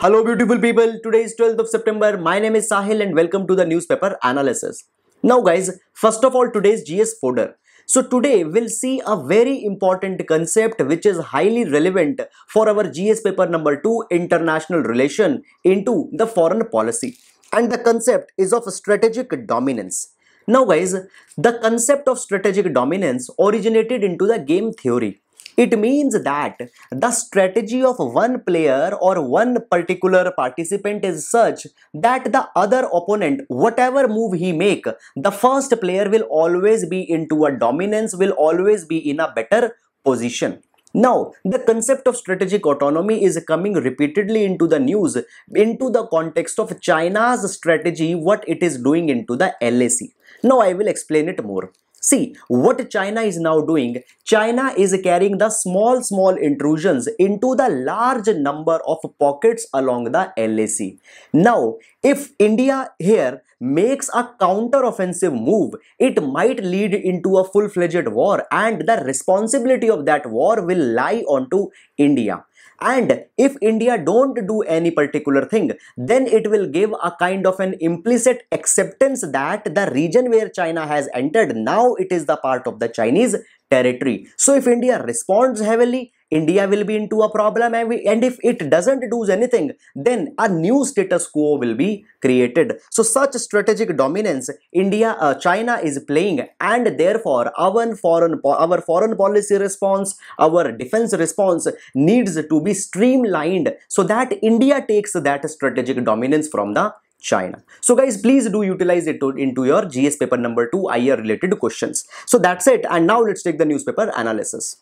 Hello beautiful people, today is 12th of September, my name is Sahil and welcome to the newspaper analysis. Now guys, first of all today's GS folder. So today we'll see a very important concept which is highly relevant for our GS paper number 2 international relation into the foreign policy. And the concept is of strategic dominance. Now guys, the concept of strategic dominance originated into the game theory it means that the strategy of one player or one particular participant is such that the other opponent, whatever move he make, the first player will always be into a dominance, will always be in a better position. Now, the concept of strategic autonomy is coming repeatedly into the news into the context of China's strategy, what it is doing into the LAC. Now, I will explain it more. See, what China is now doing, China is carrying the small, small intrusions into the large number of pockets along the LAC. Now, if India here makes a counter-offensive move, it might lead into a full-fledged war and the responsibility of that war will lie onto India. And if India don't do any particular thing, then it will give a kind of an implicit acceptance that the region where China has entered, now it is the part of the Chinese territory. So if India responds heavily, India will be into a problem and, we, and if it doesn't do anything, then a new status quo will be created. So such strategic dominance India, uh, China is playing and therefore our foreign, our foreign policy response, our defense response needs to be streamlined so that India takes that strategic dominance from the China. So guys, please do utilize it to, into your GS paper number 2 IR related questions. So that's it. And now let's take the newspaper analysis.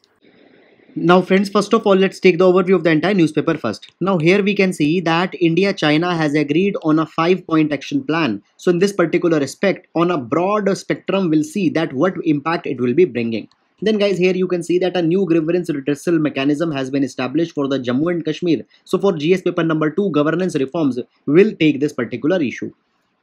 Now friends, first of all, let's take the overview of the entire newspaper first. Now here we can see that India-China has agreed on a five-point action plan. So in this particular aspect, on a broad spectrum, we'll see that what impact it will be bringing. Then guys, here you can see that a new grievance redressal mechanism has been established for the Jammu and Kashmir. So for GS paper number 2, governance reforms will take this particular issue.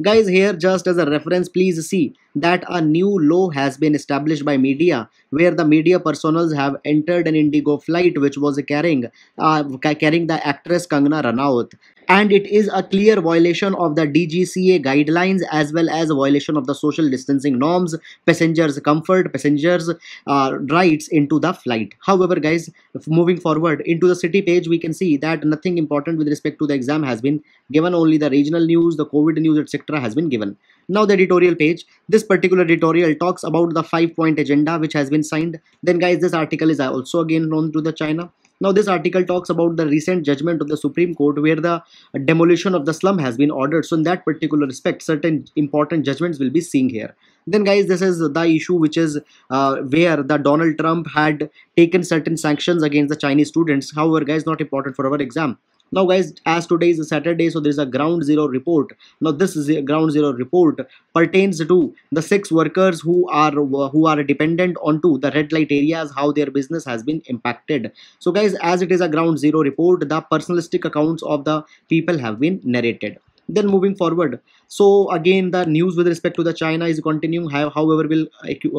Guys, here just as a reference, please see that a new low has been established by media where the media personals have entered an Indigo flight which was carrying, uh, carrying the actress Kangana Ranaut and it is a clear violation of the DGCA guidelines as well as violation of the social distancing norms, passengers' comfort, passengers' uh, rights into the flight. However, guys, moving forward into the city page, we can see that nothing important with respect to the exam has been given, only the regional news, the COVID news, etc. has been given. Now the editorial page, this particular editorial talks about the five point agenda which has been signed. Then guys, this article is also again known to the China. Now this article talks about the recent judgment of the Supreme Court where the demolition of the slum has been ordered. So in that particular respect, certain important judgments will be seen here. Then guys, this is the issue which is uh, where the Donald Trump had taken certain sanctions against the Chinese students. However, guys, not important for our exam now guys as today is a saturday so there's a ground zero report now this is a ground zero report pertains to the six workers who are who are dependent onto the red light areas how their business has been impacted so guys as it is a ground zero report the personalistic accounts of the people have been narrated then moving forward so again the news with respect to the china is continuing however will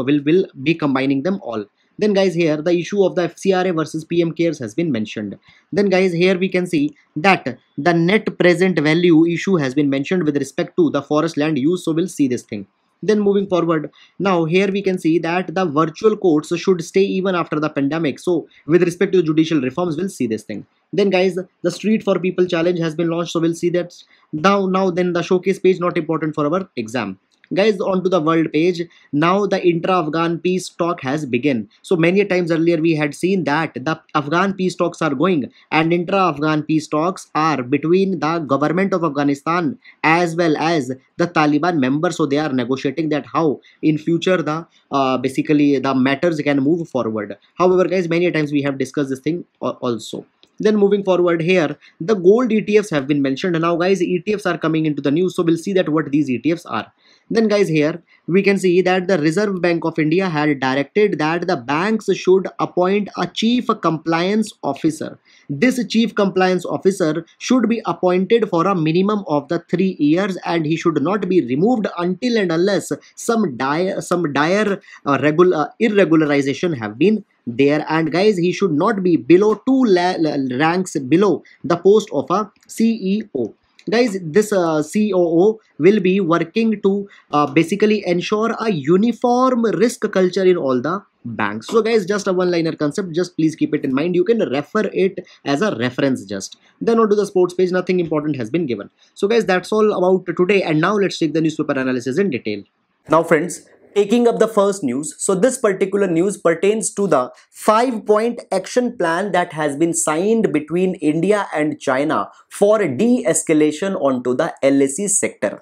will will be combining them all then guys here the issue of the FCRA versus PM cares has been mentioned. Then guys here we can see that the net present value issue has been mentioned with respect to the forest land use so we'll see this thing then moving forward now here we can see that the virtual courts should stay even after the pandemic so with respect to the judicial reforms we'll see this thing then guys the street for people challenge has been launched so we'll see that now now then the showcase page not important for our exam guys onto the world page now the intra-afghan peace talk has begun so many times earlier we had seen that the afghan peace talks are going and intra-afghan peace talks are between the government of afghanistan as well as the taliban members so they are negotiating that how in future the uh, basically the matters can move forward however guys many times we have discussed this thing also then moving forward here the gold etfs have been mentioned now guys etfs are coming into the news so we'll see that what these etfs are then guys here we can see that the Reserve Bank of India had directed that the banks should appoint a chief compliance officer. This chief compliance officer should be appointed for a minimum of the three years and he should not be removed until and unless some dire, some dire uh, regular, uh, irregularization have been there and guys he should not be below two ranks below the post of a CEO guys this uh, coo will be working to uh, basically ensure a uniform risk culture in all the banks so guys just a one liner concept just please keep it in mind you can refer it as a reference just then onto the sports page nothing important has been given so guys that's all about today and now let's take the newspaper analysis in detail now friends taking up the first news so this particular news pertains to the five point action plan that has been signed between india and china for de-escalation onto the lac sector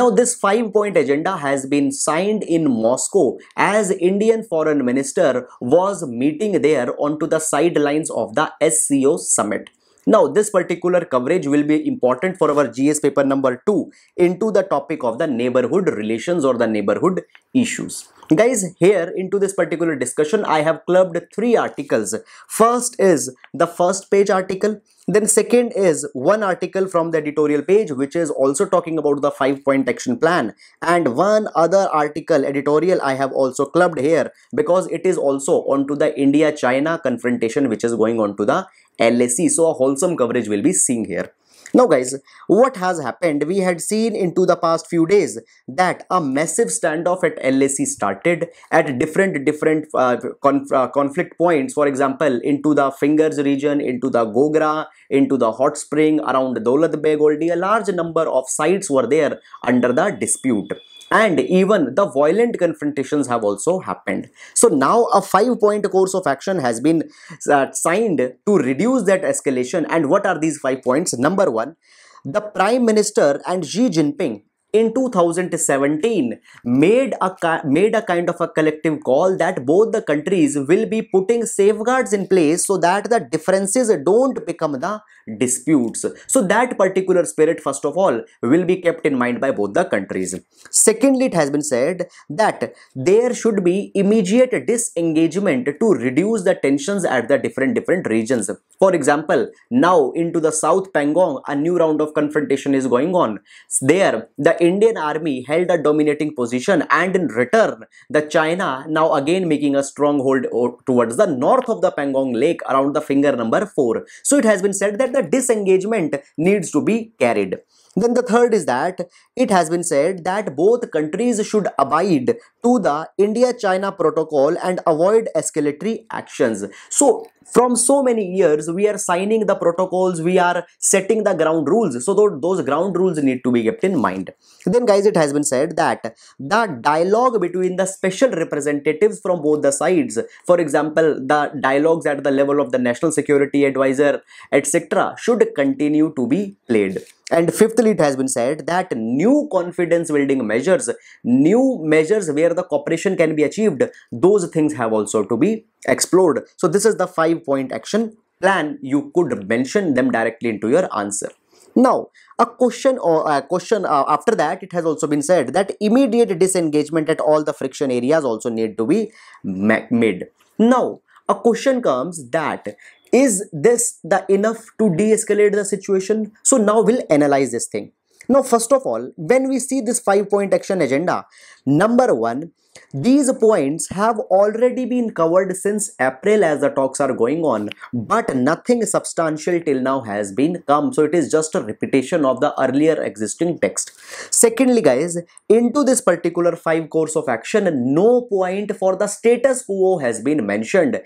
now this five point agenda has been signed in moscow as indian foreign minister was meeting there onto the sidelines of the sco summit now this particular coverage will be important for our GS paper number 2 into the topic of the neighborhood relations or the neighborhood issues. Guys, here into this particular discussion, I have clubbed three articles. First is the first page article. Then second is one article from the editorial page which is also talking about the five point action plan and one other article editorial I have also clubbed here because it is also onto the India-China confrontation which is going on to the LSE. So a wholesome coverage will be seen here. Now guys, what has happened? We had seen into the past few days that a massive standoff at LSE started at different different uh, conf uh, conflict points. For example, into the Fingers region, into the Gogra, into the Hot Spring, around Daulat Beg a large number of sites were there under the dispute and even the violent confrontations have also happened. So now a five-point course of action has been uh, signed to reduce that escalation and what are these five points? Number one, the Prime Minister and Xi Jinping in 2017 made a made a kind of a collective call that both the countries will be putting safeguards in place so that the differences don't become the disputes so that particular spirit first of all will be kept in mind by both the countries secondly it has been said that there should be immediate disengagement to reduce the tensions at the different different regions for example now into the south pangong a new round of confrontation is going on there the Indian army held a dominating position and in return, the China now again making a stronghold towards the north of the Pangong Lake around the finger number 4. So it has been said that the disengagement needs to be carried. Then the third is that it has been said that both countries should abide to the India-China protocol and avoid escalatory actions. So from so many years, we are signing the protocols, we are setting the ground rules. So those ground rules need to be kept in mind. Then guys, it has been said that the dialogue between the special representatives from both the sides, for example, the dialogues at the level of the National Security Advisor, etc. should continue to be played. And fifthly, it has been said that new confidence building measures, new measures where the cooperation can be achieved, those things have also to be explored. So this is the five point action plan. You could mention them directly into your answer. Now, a question or a question uh, after that, it has also been said that immediate disengagement at all the friction areas also need to be made. Now, a question comes that is this the enough to de-escalate the situation so now we'll analyze this thing now first of all when we see this five point action agenda number one these points have already been covered since April as the talks are going on, but nothing substantial till now has been come. So it is just a repetition of the earlier existing text. Secondly, guys, into this particular five course of action, no point for the status quo has been mentioned.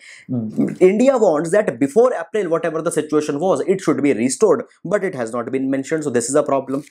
India wants that before April, whatever the situation was, it should be restored, but it has not been mentioned. So this is a problem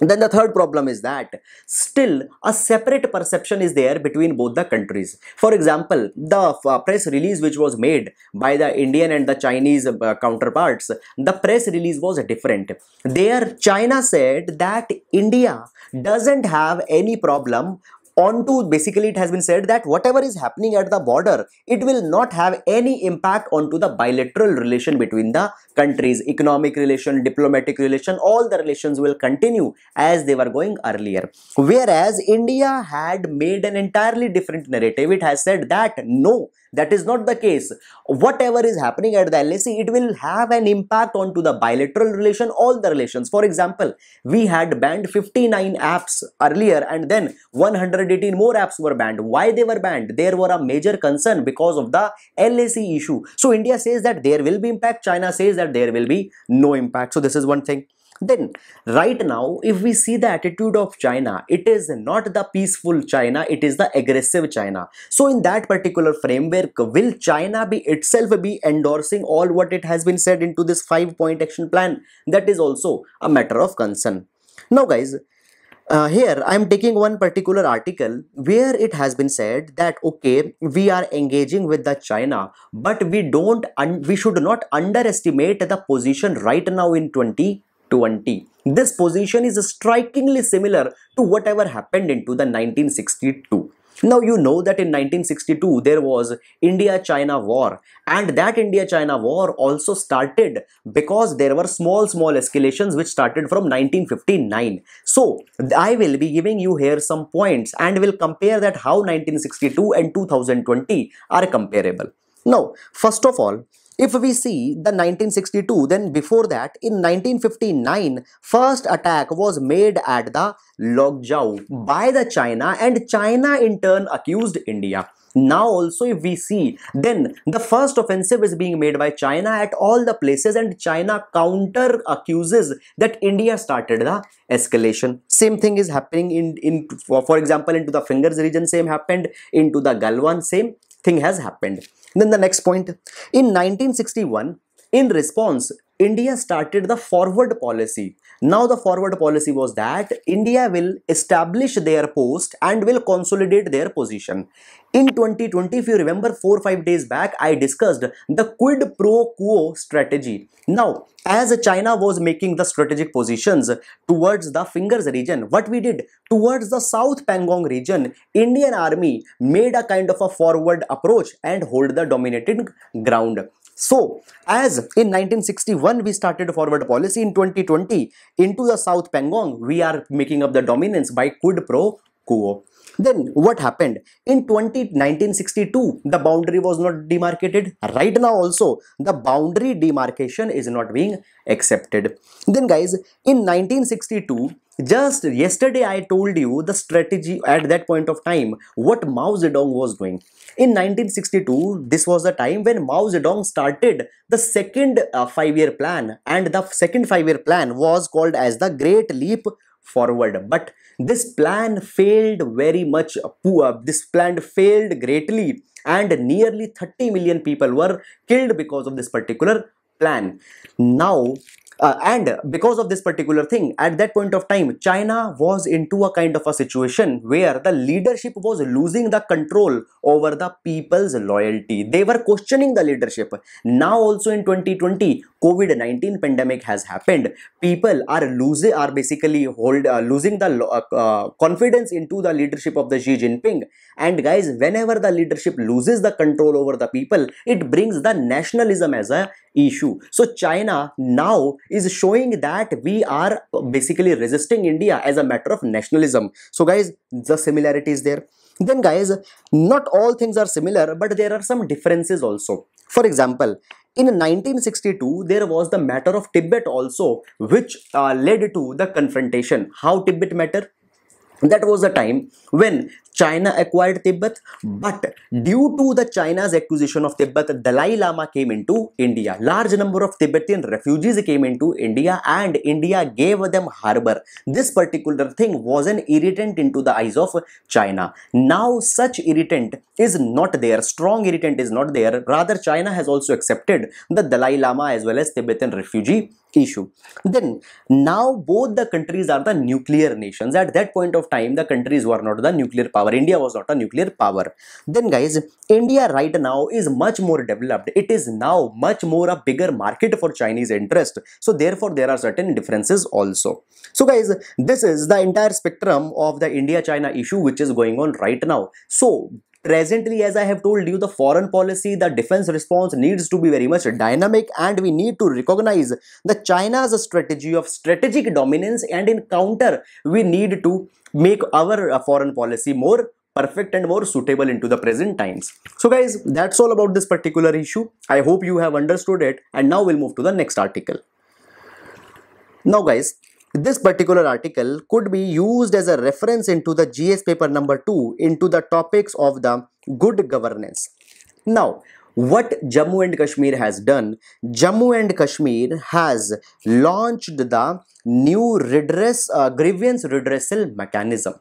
then the third problem is that still a separate perception is there between both the countries for example the uh, press release which was made by the indian and the chinese uh, counterparts the press release was different there china said that india doesn't have any problem onto basically it has been said that whatever is happening at the border, it will not have any impact onto the bilateral relation between the countries, economic relation, diplomatic relation, all the relations will continue as they were going earlier. Whereas India had made an entirely different narrative. It has said that no, that is not the case whatever is happening at the LAC, it will have an impact onto the bilateral relation all the relations for example we had banned 59 apps earlier and then 118 more apps were banned why they were banned there were a major concern because of the LAC issue so India says that there will be impact China says that there will be no impact so this is one thing then, right now, if we see the attitude of China, it is not the peaceful China, it is the aggressive China. So, in that particular framework, will China be itself be endorsing all what it has been said into this five-point action plan? That is also a matter of concern. Now, guys, uh, here i am taking one particular article where it has been said that okay we are engaging with the china but we don't we should not underestimate the position right now in 20 20. This position is strikingly similar to whatever happened into the 1962. Now you know that in 1962 there was India-China war and that India-China war also started because there were small small escalations which started from 1959. So I will be giving you here some points and will compare that how 1962 and 2020 are comparable. Now first of all if we see the 1962, then before that, in 1959, first attack was made at the Logzhou by the China and China in turn accused India. Now also if we see, then the first offensive is being made by China at all the places and China counter accuses that India started the escalation. Same thing is happening in, in for, for example, into the fingers region, same happened, into the Galwan, same thing has happened. Then the next point. In 1961, in response India started the forward policy. Now the forward policy was that India will establish their post and will consolidate their position. In 2020, if you remember 4-5 days back, I discussed the quid pro quo strategy. Now, as China was making the strategic positions towards the fingers region, what we did? Towards the South Pangong region, Indian army made a kind of a forward approach and hold the dominated ground. So, as in 1961 we started forward policy, in 2020 into the South Pangong we are making up the dominance by quid pro quo. Then what happened? In 20, 1962, the boundary was not demarcated. Right now also, the boundary demarcation is not being accepted. Then guys, in 1962, just yesterday i told you the strategy at that point of time what mao zedong was doing in 1962 this was the time when mao zedong started the second uh, five year plan and the second five year plan was called as the great leap forward but this plan failed very much uh, poor this plan failed greatly and nearly 30 million people were killed because of this particular plan now uh, and because of this particular thing, at that point of time, China was into a kind of a situation where the leadership was losing the control over the people's loyalty. They were questioning the leadership. Now also in 2020, COVID-19 pandemic has happened. People are losing, are basically hold uh, losing the uh, uh, confidence into the leadership of the Xi Jinping. And guys, whenever the leadership loses the control over the people, it brings the nationalism as a issue. So China now is showing that we are basically resisting India as a matter of nationalism. So guys, the similarity is there. Then guys, not all things are similar, but there are some differences also. For example, in 1962, there was the matter of Tibet also, which uh, led to the confrontation. How Tibet matter? that was the time when China acquired Tibet, but due to the China's acquisition of Tibet, Dalai Lama came into India. Large number of Tibetan refugees came into India and India gave them harbor. This particular thing was an irritant into the eyes of China. Now such irritant is not there, strong irritant is not there. Rather China has also accepted the Dalai Lama as well as Tibetan refugee issue. Then now both the countries are the nuclear nations. At that point of time, the countries were not the nuclear power. India was not a nuclear power. Then guys, India right now is much more developed. It is now much more a bigger market for Chinese interest. So therefore, there are certain differences also. So guys, this is the entire spectrum of the India-China issue which is going on right now. So Presently, as I have told you, the foreign policy, the defense response needs to be very much dynamic and we need to recognize the China's strategy of strategic dominance and in counter, we need to make our uh, foreign policy more perfect and more suitable into the present times. So guys, that's all about this particular issue. I hope you have understood it and now we'll move to the next article. Now guys, this particular article could be used as a reference into the GS paper number 2 into the topics of the good governance. Now, what Jammu and Kashmir has done, Jammu and Kashmir has launched the new redress uh, grievance redressal mechanism.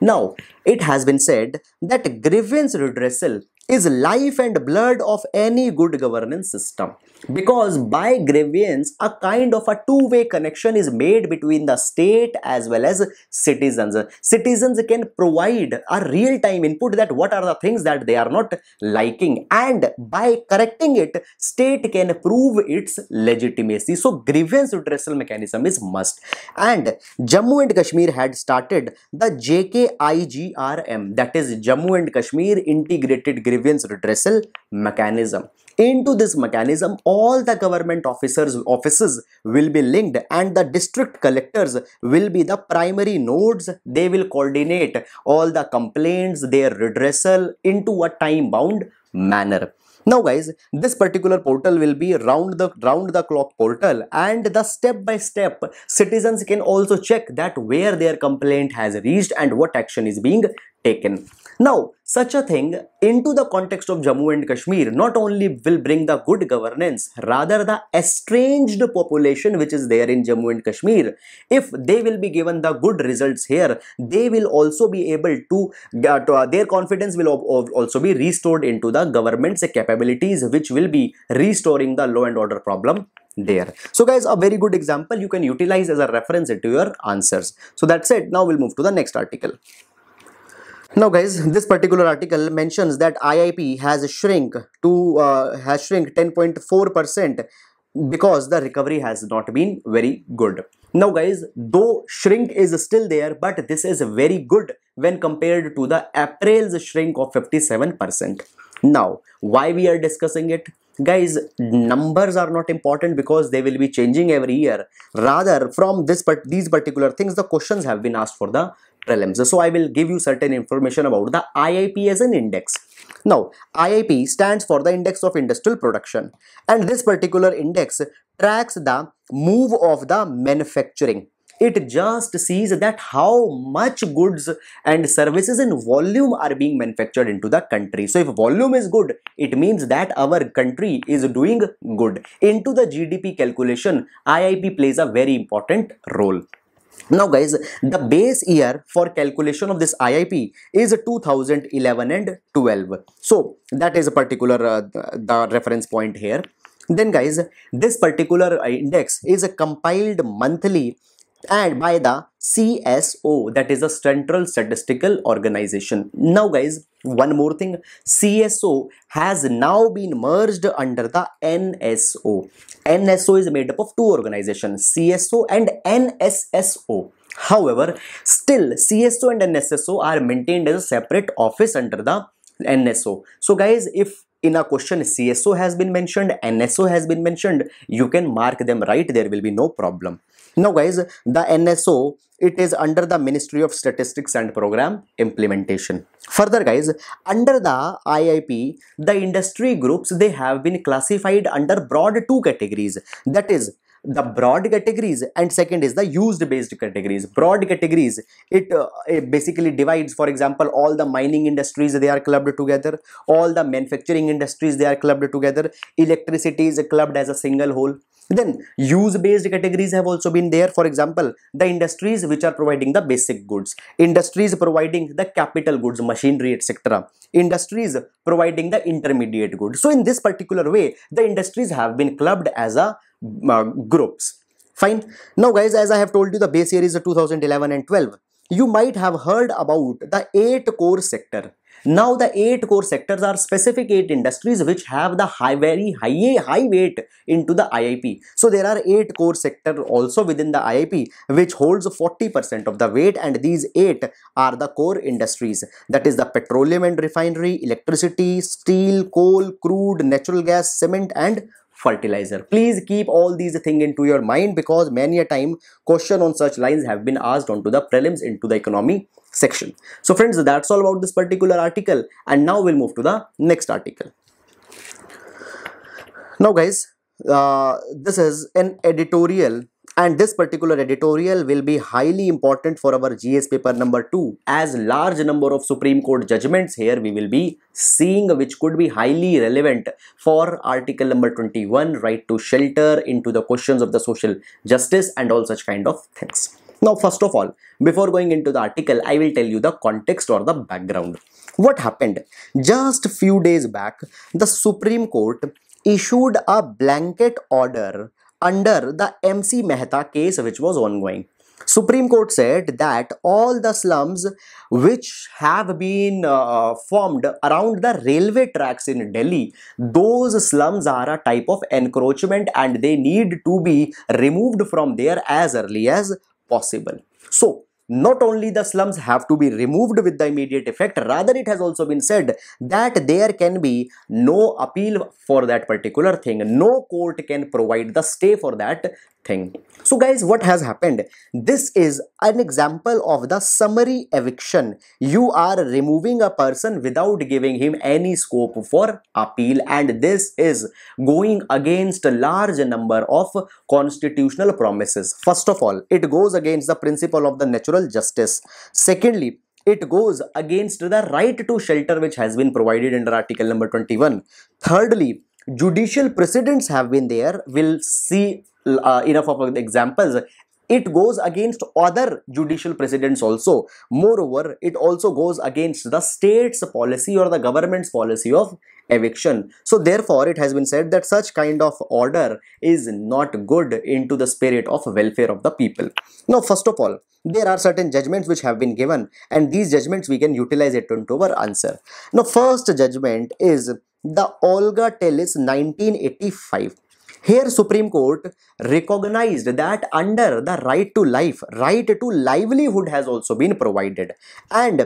Now, it has been said that grievance redressal is life and blood of any good governance system because by grievance a kind of a two-way connection is made between the state as well as citizens citizens can provide a real-time input that what are the things that they are not liking and by correcting it state can prove its legitimacy so grievance redressal mechanism is must and Jammu and Kashmir had started the JKIGRM that is Jammu and Kashmir integrated grievance grievance redressal mechanism. Into this mechanism, all the government officers offices will be linked and the district collectors will be the primary nodes. They will coordinate all the complaints, their redressal into a time-bound manner. Now guys, this particular portal will be round the round the clock portal and the step by step citizens can also check that where their complaint has reached and what action is being taken. Now, such a thing into the context of Jammu and Kashmir not only will bring the good governance, rather the estranged population which is there in Jammu and Kashmir, if they will be given the good results here, they will also be able to, get, uh, uh, their confidence will also be restored into the government's capabilities which will be restoring the law and order problem there. So guys, a very good example you can utilize as a reference to your answers. So that's it. Now we'll move to the next article. Now guys, this particular article mentions that IIP has shrink to uh, has shrink 10.4% because the recovery has not been very good. Now guys, though shrink is still there, but this is very good when compared to the April's shrink of 57%. Now, why we are discussing it? Guys, numbers are not important because they will be changing every year. Rather, from this but these particular things, the questions have been asked for the prelims. So I will give you certain information about the IIP as an index. Now IIP stands for the Index of Industrial Production and this particular index tracks the move of the manufacturing. It just sees that how much goods and services in volume are being manufactured into the country. So if volume is good, it means that our country is doing good. Into the GDP calculation, IIP plays a very important role. Now guys, the base year for calculation of this IIP is 2011 and 12. So that is a particular uh, the, the reference point here. Then guys, this particular index is a compiled monthly and by the CSO that is a Central Statistical Organization. Now guys one more thing CSO has now been merged under the NSO. NSO is made up of two organizations CSO and NSSO. However still CSO and NSSO are maintained as a separate office under the NSO. So guys if in a question CSO has been mentioned, NSO has been mentioned, you can mark them right, there will be no problem. Now guys, the NSO, it is under the Ministry of Statistics and Program Implementation. Further guys, under the IIP, the industry groups, they have been classified under broad two categories. That is, the broad categories and second is the used based categories broad categories it, uh, it, basically divides for example all the mining industries they are clubbed together all the manufacturing industries they are clubbed together electricity is clubbed as a single whole then use based categories have also been there for example the industries which are providing the basic goods industries providing the capital goods machinery etc industries providing the intermediate goods so in this particular way the industries have been clubbed as a uh, groups. Fine. Now guys, as I have told you, the base year is 2011 and 12. You might have heard about the 8 core sector. Now the 8 core sectors are specific 8 industries which have the high, very high, high weight into the IIP. So there are 8 core sector also within the IIP which holds 40% of the weight and these 8 are the core industries. That is the petroleum and refinery, electricity, steel, coal, crude, natural gas, cement and fertilizer please keep all these thing into your mind because many a time question on such lines have been asked onto the prelims into the economy section so friends that's all about this particular article and now we'll move to the next article now guys uh, this is an editorial and this particular editorial will be highly important for our GS paper number 2 as large number of Supreme Court judgments here we will be seeing which could be highly relevant for article number 21 right to shelter into the questions of the social justice and all such kind of things. Now, first of all, before going into the article, I will tell you the context or the background. What happened? Just few days back, the Supreme Court issued a blanket order under the MC Mehta case which was ongoing. Supreme Court said that all the slums which have been uh, formed around the railway tracks in Delhi, those slums are a type of encroachment and they need to be removed from there as early as possible. So, not only the slums have to be removed with the immediate effect, rather it has also been said that there can be no appeal for that particular thing. No court can provide the stay for that thing. So guys, what has happened? This is an example of the summary eviction. You are removing a person without giving him any scope for appeal and this is going against a large number of constitutional promises. First of all, it goes against the principle of the natural justice. Secondly, it goes against the right to shelter which has been provided under article number 21. Thirdly, judicial precedents have been there we'll see uh, enough of examples it goes against other judicial precedents also moreover it also goes against the state's policy or the government's policy of eviction. So therefore, it has been said that such kind of order is not good into the spirit of welfare of the people. Now, first of all, there are certain judgments which have been given and these judgments we can utilize it into our answer. Now, first judgment is the Olga Tellis 1985 here Supreme Court recognized that under the right to life, right to livelihood has also been provided. And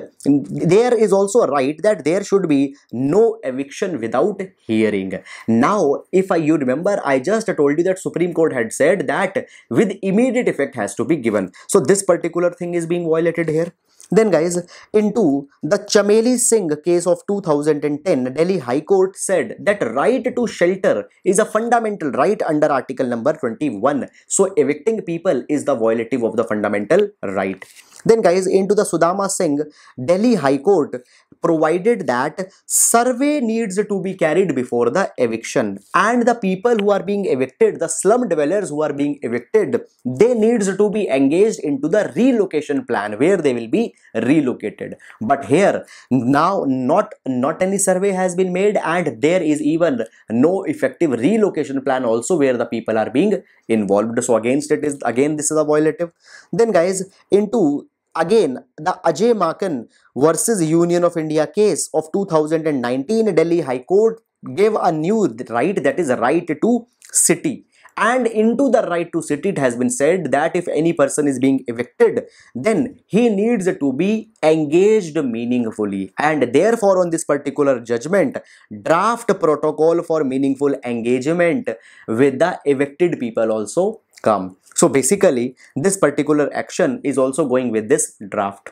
there is also a right that there should be no eviction without hearing. Now, if I, you remember, I just told you that Supreme Court had said that with immediate effect has to be given. So this particular thing is being violated here. Then guys, into the Chameli Singh case of 2010, Delhi High Court said that right to shelter is a fundamental right under article number 21. So evicting people is the violative of the fundamental right. Then guys into the Sudama Singh Delhi High Court provided that survey needs to be carried before the eviction and the people who are being evicted the slum dwellers who are being evicted they needs to be engaged into the relocation plan where they will be relocated but here now not not any survey has been made and there is even no effective relocation plan also where the people are being involved so against it is again this is a violative then guys into Again, the Ajay Makan versus Union of India case of 2019 Delhi High Court gave a new right that is right to city and into the right to city it has been said that if any person is being evicted then he needs to be engaged meaningfully and therefore on this particular judgment draft protocol for meaningful engagement with the evicted people also come so basically this particular action is also going with this draft.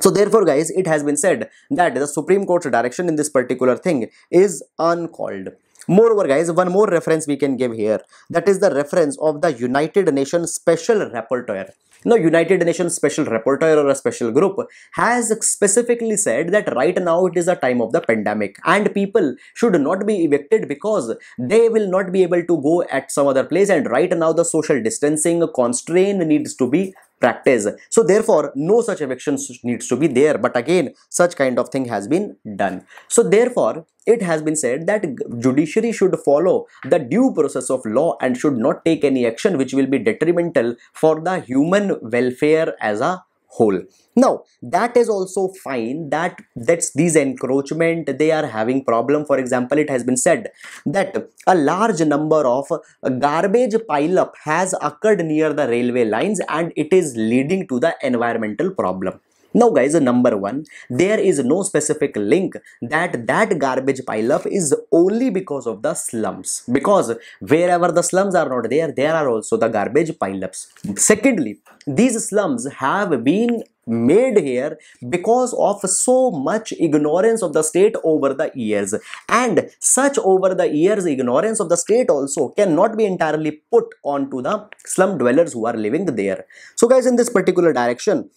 So therefore guys it has been said that the Supreme Court's direction in this particular thing is uncalled. Moreover guys one more reference we can give here that is the reference of the United Nations Special Rapporteur now, United Nations Special Rapporteur or a special group has specifically said that right now it is a time of the pandemic and people should not be evicted because they will not be able to go at some other place and right now the social distancing constraint needs to be practice. So therefore, no such eviction needs to be there. But again, such kind of thing has been done. So therefore, it has been said that judiciary should follow the due process of law and should not take any action which will be detrimental for the human welfare as a whole now that is also fine that that's these encroachment they are having problem for example it has been said that a large number of uh, garbage pileup has occurred near the railway lines and it is leading to the environmental problem now guys, number one, there is no specific link that that garbage pileup is only because of the slums. Because wherever the slums are not there, there are also the garbage pileups. Secondly, these slums have been made here because of so much ignorance of the state over the years and such over the years ignorance of the state also cannot be entirely put onto the slum dwellers who are living there so guys in this particular direction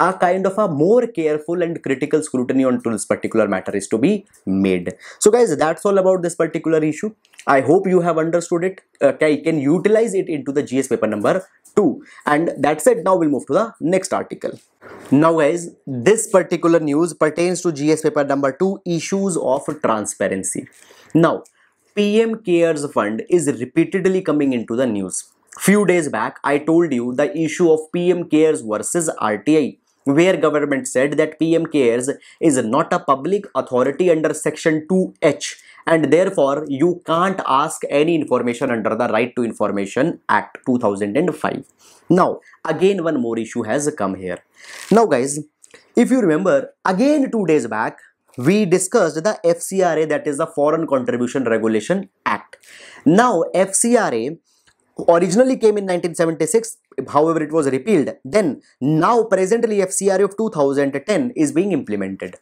a kind of a more careful and critical scrutiny onto this particular matter is to be made so guys that's all about this particular issue i hope you have understood it okay uh, you can utilize it into the gs paper number 2 and that's it now we'll move to the next article now guys this particular news pertains to gs paper number 2 issues of transparency now pm cares fund is repeatedly coming into the news few days back i told you the issue of pm cares versus rti where government said that pm cares is not a public authority under section 2h and therefore you can't ask any information under the Right to Information Act 2005. Now again one more issue has come here. Now guys if you remember again two days back we discussed the FCRA that is the Foreign Contribution Regulation Act. Now FCRA originally came in 1976 however it was repealed then now presently FCRA of 2010 is being implemented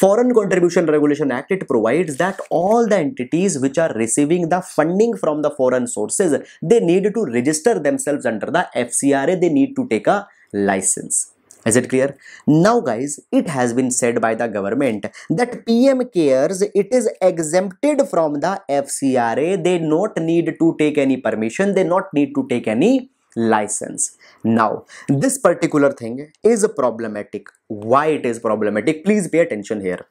Foreign Contribution Regulation Act, it provides that all the entities which are receiving the funding from the foreign sources, they need to register themselves under the FCRA. They need to take a license. Is it clear? Now guys, it has been said by the government that PM CARES, it is exempted from the FCRA. They not need to take any permission. They not need to take any license now this particular thing is problematic why it is problematic please pay attention here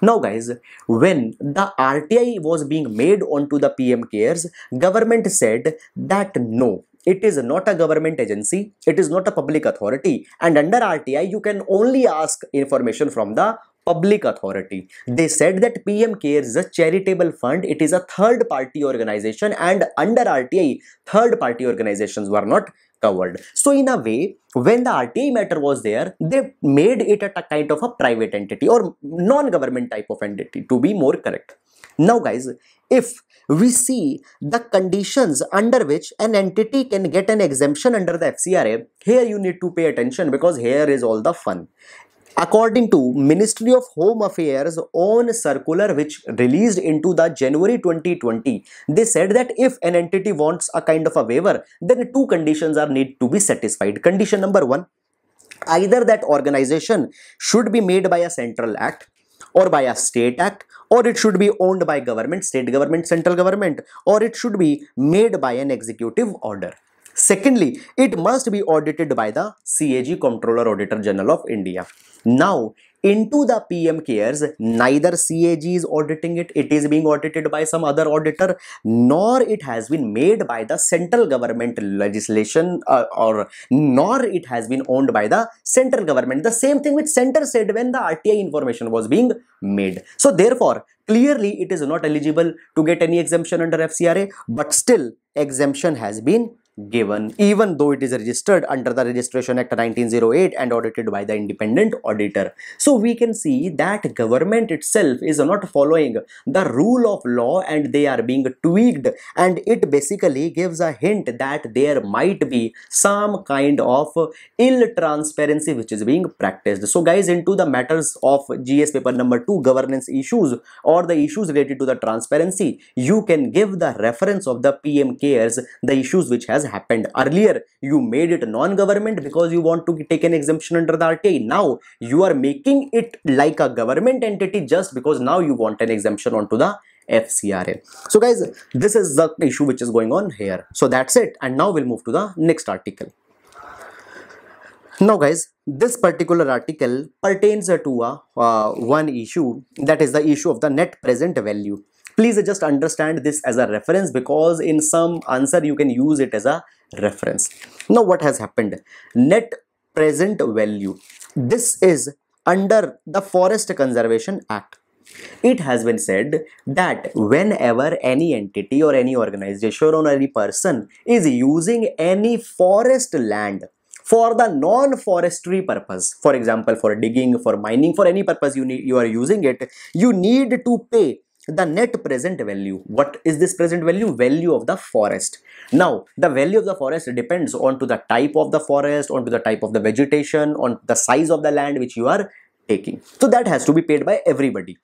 now guys when the rti was being made onto the pm cares government said that no it is not a government agency it is not a public authority and under rti you can only ask information from the public authority. They said that PM Cares is a charitable fund, it is a third party organization and under RTI, third party organizations were not covered. So in a way, when the RTI matter was there, they made it a kind of a private entity or non-government type of entity to be more correct. Now guys, if we see the conditions under which an entity can get an exemption under the FCRA, here you need to pay attention because here is all the fun. According to Ministry of Home Affairs own circular which released into the January 2020, they said that if an entity wants a kind of a waiver, then two conditions are need to be satisfied. Condition number one, either that organization should be made by a central act or by a state act or it should be owned by government, state government, central government or it should be made by an executive order. Secondly, it must be audited by the CAG Controller Auditor General of India. Now, into the PM cares, neither CAG is auditing it, it is being audited by some other auditor, nor it has been made by the central government legislation uh, or nor it has been owned by the central government. The same thing which center said when the RTI information was being made. So therefore, clearly it is not eligible to get any exemption under FCRA, but still exemption has been given even though it is registered under the Registration Act 1908 and audited by the independent auditor. So we can see that government itself is not following the rule of law and they are being tweaked and it basically gives a hint that there might be some kind of ill transparency which is being practiced. So guys into the matters of GS paper number 2 governance issues or the issues related to the transparency you can give the reference of the PM cares the issues which has happened. Earlier, you made it non-government because you want to take an exemption under the RTA. Now, you are making it like a government entity just because now you want an exemption onto the FCRA. So guys, this is the issue which is going on here. So that's it. And now we'll move to the next article. Now guys, this particular article pertains to a, uh, one issue that is the issue of the net present value. Please just understand this as a reference because in some answer you can use it as a reference. Now what has happened? Net present value. This is under the Forest Conservation Act. It has been said that whenever any entity or any organization or any person is using any forest land for the non-forestry purpose, for example, for digging, for mining, for any purpose you, need, you are using it, you need to pay the net present value what is this present value value of the forest now the value of the forest depends on to the type of the forest onto the type of the vegetation on the size of the land which you are taking so that has to be paid by everybody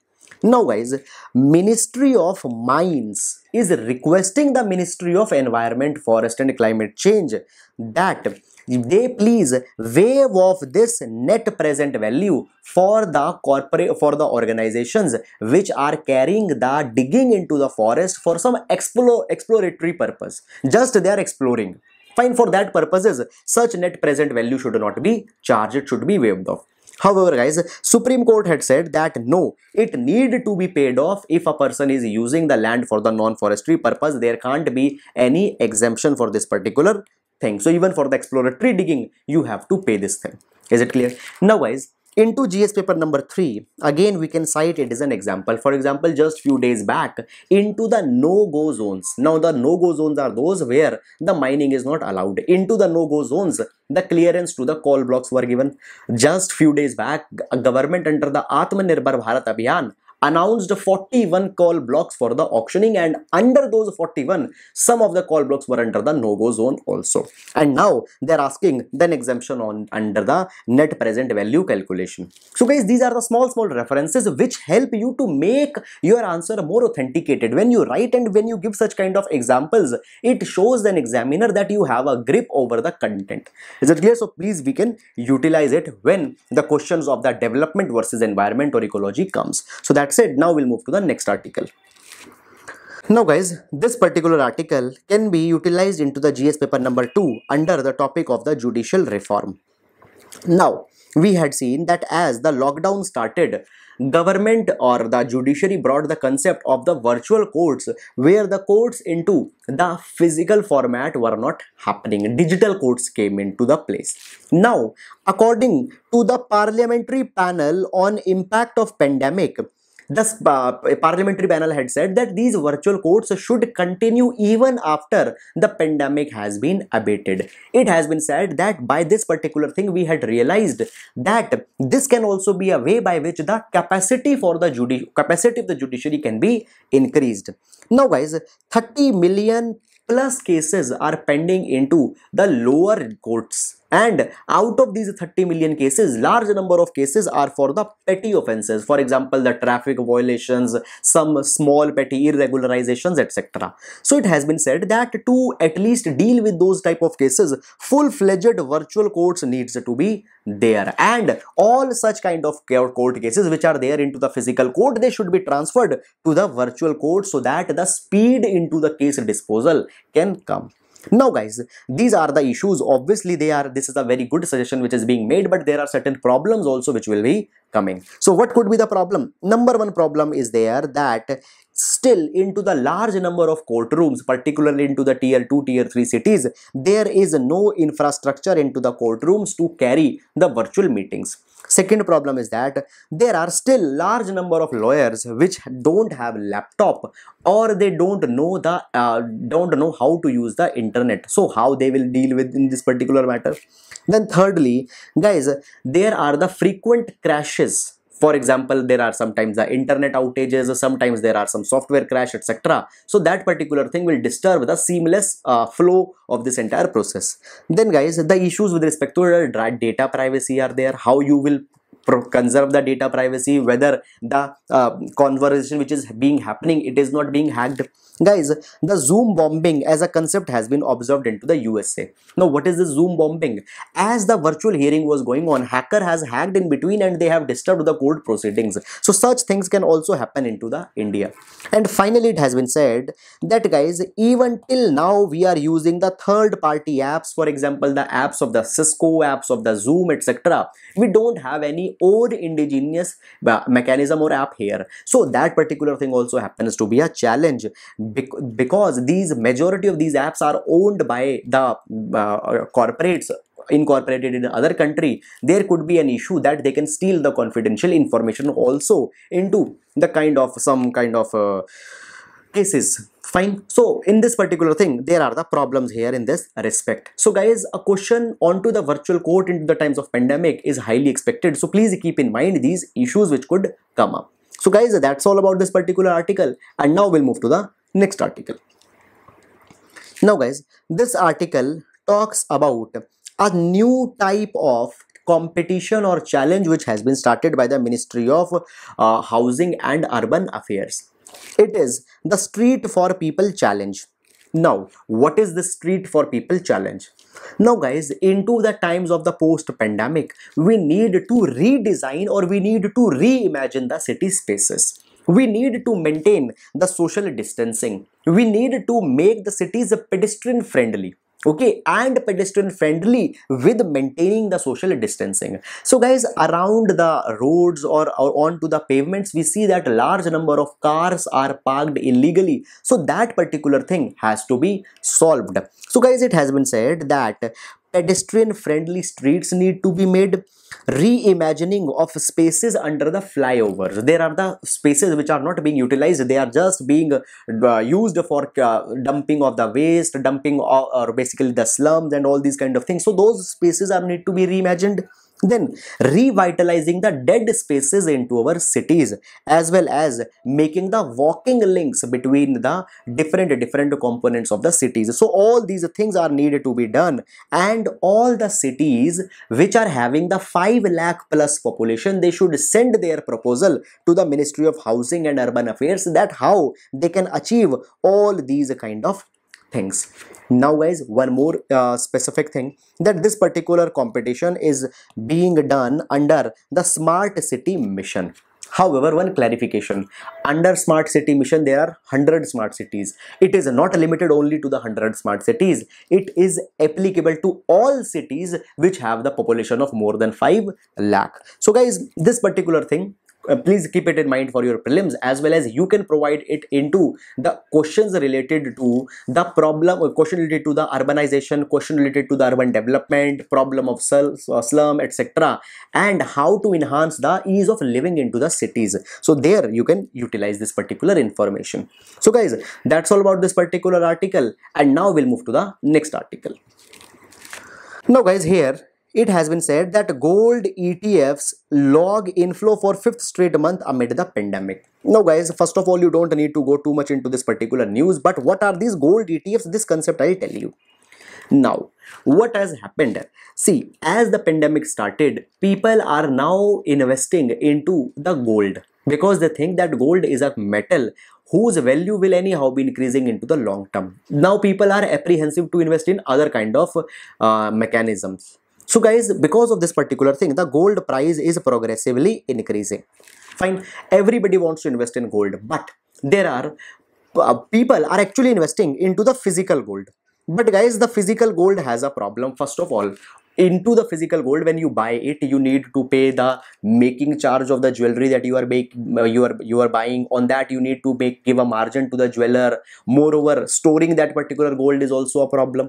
now guys ministry of mines is requesting the ministry of environment forest and climate change that they please waive off this net present value for the corporate for the organizations which are carrying the digging into the forest for some explore, exploratory purpose just they are exploring fine for that purposes such net present value should not be charged it should be waived off However, guys, Supreme Court had said that no, it need to be paid off if a person is using the land for the non-forestry purpose. There can't be any exemption for this particular thing. So even for the exploratory digging, you have to pay this thing. Is it clear? Now guys, into GS paper number 3, again we can cite it as an example. For example, just few days back, into the no-go zones. Now the no-go zones are those where the mining is not allowed. Into the no-go zones, the clearance to the coal blocks were given. Just few days back, government under the Atmanirbhar Bharat Abhiyan announced 41 call blocks for the auctioning and under those 41 some of the call blocks were under the no-go zone also and now they're asking then exemption on under the net present value calculation so guys these are the small small references which help you to make your answer more authenticated when you write and when you give such kind of examples it shows an examiner that you have a grip over the content is it clear so please we can utilize it when the questions of the development versus environment or ecology comes so that's said, now we'll move to the next article. Now guys, this particular article can be utilized into the GS paper number 2 under the topic of the judicial reform. Now, we had seen that as the lockdown started, government or the judiciary brought the concept of the virtual courts where the courts into the physical format were not happening. Digital courts came into the place. Now, according to the parliamentary panel on impact of pandemic, Thus, a parliamentary panel had said that these virtual courts should continue even after the pandemic has been abated. It has been said that by this particular thing, we had realized that this can also be a way by which the capacity for the judi capacity of the judiciary can be increased. Now, guys, 30 million plus cases are pending into the lower courts and out of these 30 million cases, large number of cases are for the petty offenses. For example, the traffic violations, some small petty irregularizations, etc. So it has been said that to at least deal with those type of cases, full-fledged virtual courts needs to be there. And all such kind of court cases which are there into the physical court, they should be transferred to the virtual court so that the speed into the case disposal can come now guys these are the issues obviously they are this is a very good suggestion which is being made but there are certain problems also which will be coming so what could be the problem number one problem is there that still into the large number of courtrooms particularly into the tier 2 tier 3 cities there is no infrastructure into the courtrooms to carry the virtual meetings second problem is that there are still large number of lawyers which don't have laptop or they don't know the uh, don't know how to use the internet so how they will deal with in this particular matter then thirdly guys there are the frequent crashes for example there are sometimes the internet outages sometimes there are some software crash etc so that particular thing will disturb the seamless uh, flow of this entire process then guys the issues with respect to data privacy are there how you will conserve the data privacy whether the uh, conversation which is being happening it is not being hacked guys the zoom bombing as a concept has been observed into the usa now what is the zoom bombing as the virtual hearing was going on hacker has hacked in between and they have disturbed the court proceedings so such things can also happen into the india and finally it has been said that guys even till now we are using the third party apps for example the apps of the cisco apps of the zoom etc we don't have any or indigenous mechanism or app here so that particular thing also happens to be a challenge because these majority of these apps are owned by the uh, corporates incorporated in other country there could be an issue that they can steal the confidential information also into the kind of some kind of uh, cases fine so in this particular thing there are the problems here in this respect so guys a question onto the virtual court into the times of pandemic is highly expected so please keep in mind these issues which could come up so guys that's all about this particular article and now we'll move to the next article now guys this article talks about a new type of competition or challenge which has been started by the ministry of uh, housing and urban affairs it is the Street for People Challenge. Now, what is the Street for People Challenge? Now guys, into the times of the post-pandemic, we need to redesign or we need to reimagine the city spaces. We need to maintain the social distancing. We need to make the cities pedestrian friendly okay and pedestrian friendly with maintaining the social distancing so guys around the roads or, or onto the pavements we see that large number of cars are parked illegally so that particular thing has to be solved so guys it has been said that pedestrian friendly streets need to be made reimagining of spaces under the flyovers there are the spaces which are not being utilized they are just being uh, used for uh, dumping of the waste dumping or, uh, or basically the slums and all these kind of things so those spaces are need to be reimagined then revitalizing the dead spaces into our cities as well as making the walking links between the different different components of the cities. So all these things are needed to be done and all the cities which are having the 5 lakh plus population they should send their proposal to the Ministry of Housing and Urban Affairs that how they can achieve all these kind of things now guys one more uh, specific thing that this particular competition is being done under the smart city mission However, one clarification, under smart city mission, there are 100 smart cities. It is not limited only to the 100 smart cities. It is applicable to all cities which have the population of more than 5 lakh. So guys, this particular thing, uh, please keep it in mind for your prelims as well as you can provide it into the questions related to the problem or uh, question related to the urbanization question related to the urban development problem of uh, slum etc and how to enhance the ease of living into the cities so there you can utilize this particular information so guys that's all about this particular article and now we'll move to the next article now guys here it has been said that gold ETFs log inflow for fifth straight month amid the pandemic. Now guys, first of all, you don't need to go too much into this particular news, but what are these gold ETFs? This concept I'll tell you. Now, what has happened? See, as the pandemic started, people are now investing into the gold because they think that gold is a metal whose value will anyhow be increasing into the long term. Now, people are apprehensive to invest in other kind of uh, mechanisms so guys, because of this particular thing, the gold price is progressively increasing. Fine, everybody wants to invest in gold, but there are uh, people are actually investing into the physical gold. But guys, the physical gold has a problem. First of all, into the physical gold when you buy it you need to pay the making charge of the jewelry that you are make uh, you are you are buying on that you need to make give a margin to the jeweler moreover storing that particular gold is also a problem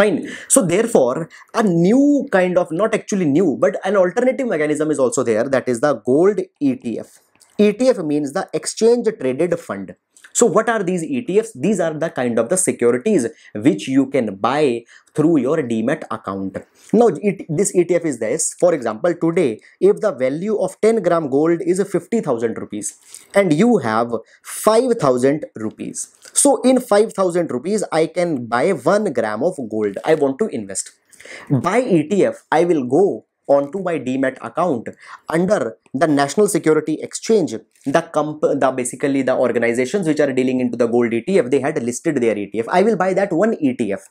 fine so therefore a new kind of not actually new but an alternative mechanism is also there that is the gold etf ETF means the exchange traded fund. So what are these ETFs? These are the kind of the securities which you can buy through your DMAT account. Now it, this ETF is this. For example, today if the value of 10 gram gold is 50,000 rupees and you have 5,000 rupees. So in 5,000 rupees, I can buy 1 gram of gold. I want to invest. By ETF, I will go onto my DMAT account under the National Security Exchange, the comp the basically the organizations which are dealing into the gold ETF, they had listed their ETF. I will buy that one ETF.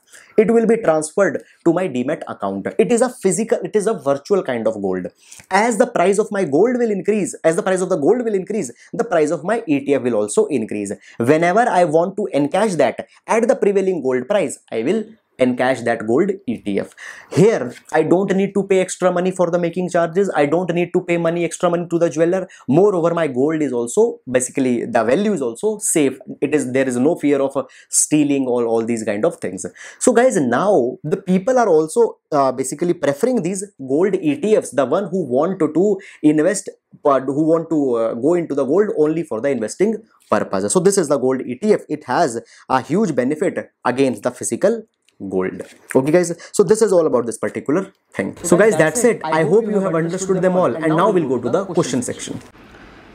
It will be transferred to my DMAT account. It is a physical, it is a virtual kind of gold. As the price of my gold will increase, as the price of the gold will increase, the price of my ETF will also increase. Whenever I want to encash that at the prevailing gold price, I will encash that gold ETF. Here, I don't need to pay extra money for the making charges. I don't need to pay money extra money to the jeweler. Moreover, my gold is also basically the value is also safe. It is there is no fear of uh, stealing or all these kind of things. So guys, now the people are also uh, basically preferring these gold ETFs. The one who want to, to invest but uh, who want to uh, go into the gold only for the investing purpose. So this is the gold ETF. It has a huge benefit against the physical gold okay guys so this is all about this particular thing so, so guys that's, that's it. it i, I hope, hope you have understood them all and, and now we'll go to the question section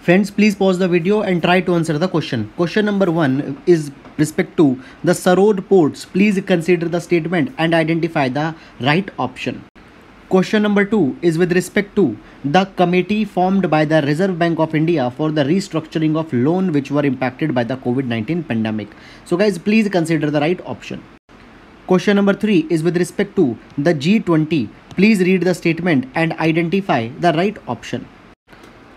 friends please pause the video and try to answer the question question number one is respect to the sarod ports please consider the statement and identify the right option Question number two is with respect to the committee formed by the Reserve Bank of India for the restructuring of loan which were impacted by the COVID-19 pandemic. So guys, please consider the right option. Question number 3 is with respect to the G20. Please read the statement and identify the right option.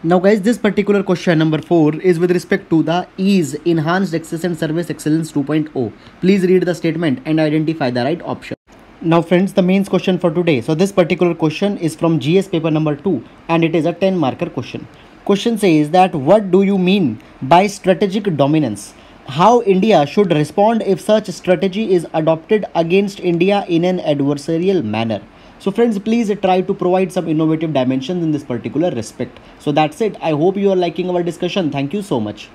Now guys, this particular question number 4 is with respect to the EASE Enhanced Access and Service Excellence 2.0. Please read the statement and identify the right option. Now friends, the main question for today. So this particular question is from GS paper number 2 and it is a 10 marker question. Question says that what do you mean by strategic dominance? how India should respond if such strategy is adopted against India in an adversarial manner. So friends, please try to provide some innovative dimensions in this particular respect. So that's it. I hope you are liking our discussion. Thank you so much.